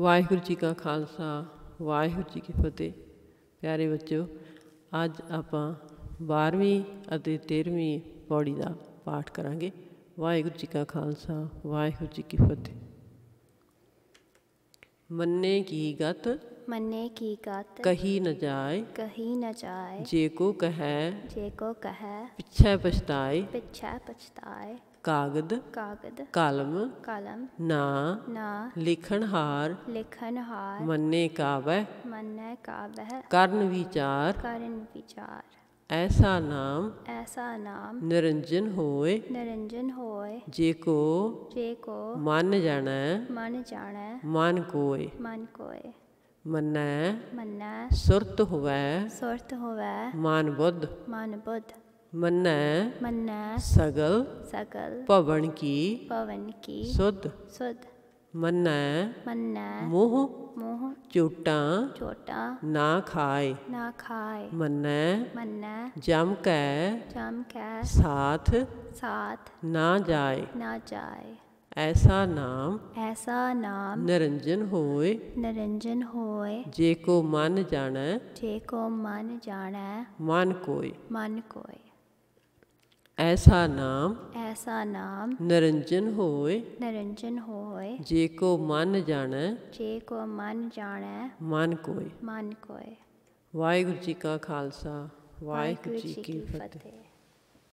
ਵਾਹਿਗੁਰੂ ਜੀ ਕਾ ਖਾਲਸਾ ਵਾਹਿਗੁਰੂ ਜੀ ਕੀ ਫਤਿਹ ਪਿਆਰੇ ਬੱਚਿਓ ਅੱਜ ਆਪਾਂ 12ਵੀਂ ਅਤੇ 13ਵੀਂ ਪੌੜੀ ਦਾ ਪਾਠ ਕਰਾਂਗੇ ਵਾਹਿਗੁਰੂ ਜੀ ਕਾ ਖਾਲਸਾ ਵਾਹਿਗੁਰੂ ਜੀ ਕੀ ਫਤਿਹ ਮੰਨੇ ਕੀ ਗਤ ਮੰਨੇ ਕੀ ਗਤ ਕਹੀ ਨ ਜਾਏ ਕਹੀ ਨ ਜਾਏ ਜੇ ਕੋ ਕਹੈ ਜੇ ਕੋ ਕਹੈ ਪਿਛੈ ਪਛਤਾਏ ਪਿਛੈ ਪਛਤਾਏ ਕਾਗਦ ਕਾਗਦ ਕਲਮ ਕਲਮ ਨਾ ਨਾ ਲਿਖਣਹਾਰ ਲਿਖਣਹਾਰ ਮੰਨੇ ਕਾਵਹਿ ਮੰਨੇ ਕਾਵਹਿ ਕਰਨ ਵਿਚਾਰ ਕਰਨ ਵਿਚਾਰ ऐसा नाम ऐसा नाम निरंजन होए निरंजन होए जे को जे को मन जाना मन जाना मन कोए मन कोए मन्ना मन्ना सुरत होवे सुरत होवे मान बुद्ध मान बुद्ध मन मन सगल सगल पवन की पवन की शुद्ध शुद्ध मन मन मुह मुह चोटा चोटा ना खाए ना खाए मन मन जम के जम के साथ साथ ना जाए ना जाए ऐसा नाम ऐसा नाम निरंजन होए निरंजन होए जे को मन जाने जे को मन जाने मन कोई मन कोई ऐसा नाम ऐसा नाम निरंजन होए निरंजन होए जे को मन जाने जे को मन जाने मन कोई मन कोई वाहेगुरु जी का खालसा वाहेगुरु जी की फतेह